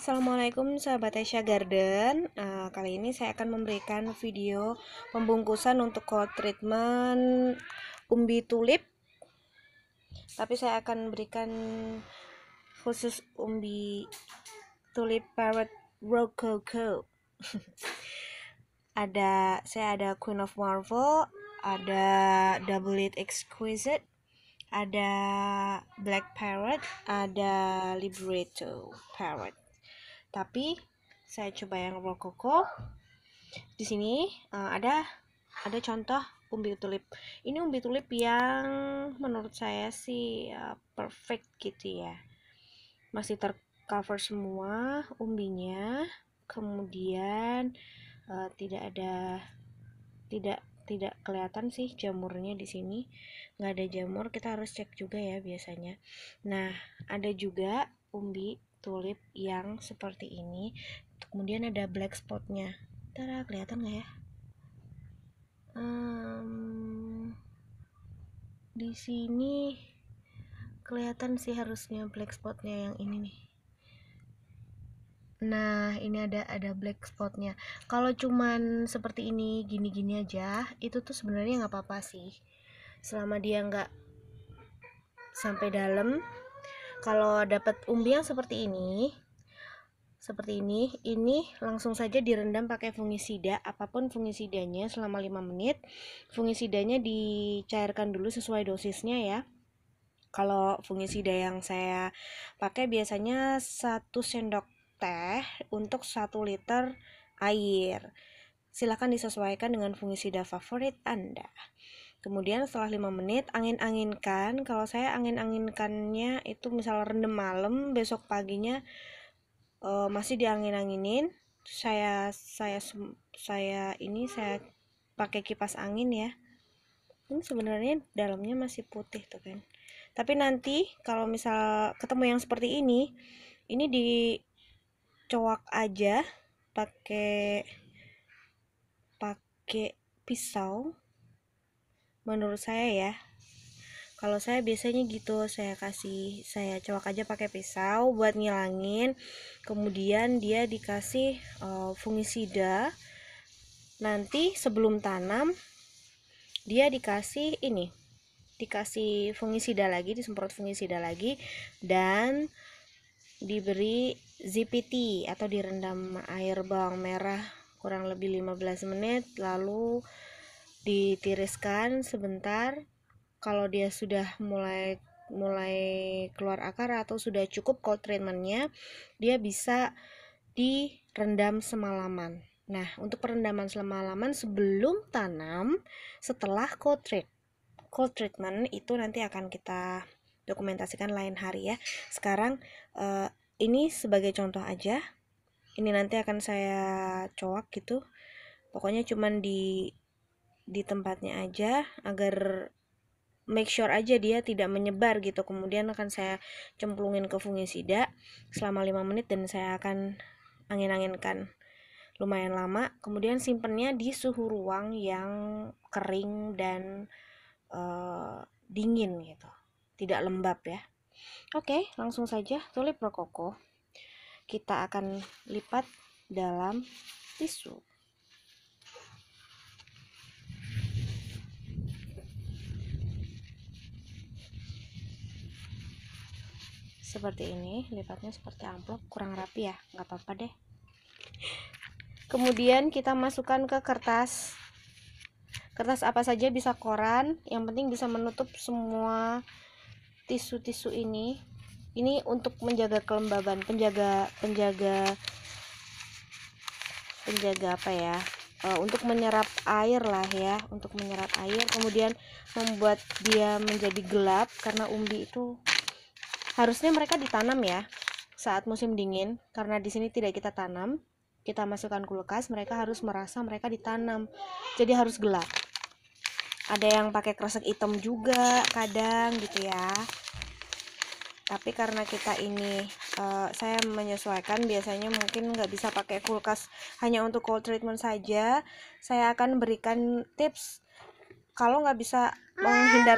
Assalamualaikum sahabat Asia Garden uh, Kali ini saya akan memberikan video pembungkusan untuk cold treatment umbi tulip Tapi saya akan berikan khusus umbi tulip parrot rococo Ada, saya ada Queen of Marvel Ada Double It Exquisite ada Black Parrot, ada Libretto Parrot tapi saya coba yang rokoko di sini uh, ada ada contoh umbi tulip ini umbi tulip yang menurut saya sih uh, perfect gitu ya masih tercover semua umbinya kemudian uh, tidak ada tidak tidak kelihatan sih jamurnya di sini nggak ada jamur kita harus cek juga ya biasanya nah ada juga umbi tulip yang seperti ini kemudian ada black spotnya Tara kelihatan nggak ya um, di sini kelihatan sih harusnya black spotnya yang ini nih Nah, ini ada ada black spotnya. Kalau cuman seperti ini, gini-gini aja, itu tuh sebenarnya nggak apa-apa sih. Selama dia nggak sampai dalam, kalau dapat umbi yang seperti ini seperti ini ini langsung saja direndam pakai fungisida apapun fungisidanya selama 5 menit fungisidanya dicairkan dulu sesuai dosisnya ya kalau fungisida yang saya pakai biasanya 1 sendok teh untuk 1 liter air silahkan disesuaikan dengan fungisida favorit anda Kemudian setelah 5 menit angin-anginkan. Kalau saya angin-anginkannya itu misal rendem malam, besok paginya uh, masih diangin-anginin. Saya saya saya ini saya pakai kipas angin ya. Ini sebenarnya dalamnya masih putih tuh kan. Tapi nanti kalau misal ketemu yang seperti ini, ini dicowak aja pakai pakai pisau menurut saya ya kalau saya biasanya gitu saya kasih saya cowok aja pakai pisau buat ngilangin kemudian dia dikasih uh, fungisida nanti sebelum tanam dia dikasih ini dikasih fungisida lagi disemprot fungisida lagi dan diberi ZPT atau direndam air bawang merah kurang lebih 15 menit lalu ditiriskan sebentar kalau dia sudah mulai mulai keluar akar atau sudah cukup cold treatmentnya dia bisa direndam semalaman nah untuk perendaman semalaman sebelum tanam setelah cold treat cold treatment itu nanti akan kita dokumentasikan lain hari ya sekarang uh, ini sebagai contoh aja ini nanti akan saya coak gitu pokoknya cuman di di tempatnya aja agar make sure aja dia tidak menyebar gitu kemudian akan saya cemplungin ke fungisida selama 5 menit dan saya akan angin-anginkan lumayan lama kemudian simpennya di suhu ruang yang kering dan uh, dingin gitu tidak lembab ya oke langsung saja tulip rokoko kita akan lipat dalam tisu seperti ini lipatnya seperti amplop kurang rapi ya nggak apa-apa deh kemudian kita masukkan ke kertas kertas apa saja bisa koran yang penting bisa menutup semua tisu-tisu ini ini untuk menjaga kelembaban penjaga penjaga penjaga apa ya eh, untuk menyerap air lah ya untuk menyerap air kemudian membuat dia menjadi gelap karena umbi itu Harusnya mereka ditanam ya saat musim dingin karena di sini tidak kita tanam, kita masukkan kulkas, mereka harus merasa mereka ditanam. Jadi harus gelap. Ada yang pakai kresek hitam juga kadang gitu ya. Tapi karena kita ini uh, saya menyesuaikan biasanya mungkin nggak bisa pakai kulkas hanya untuk cold treatment saja. Saya akan berikan tips kalau nggak bisa menghindarkan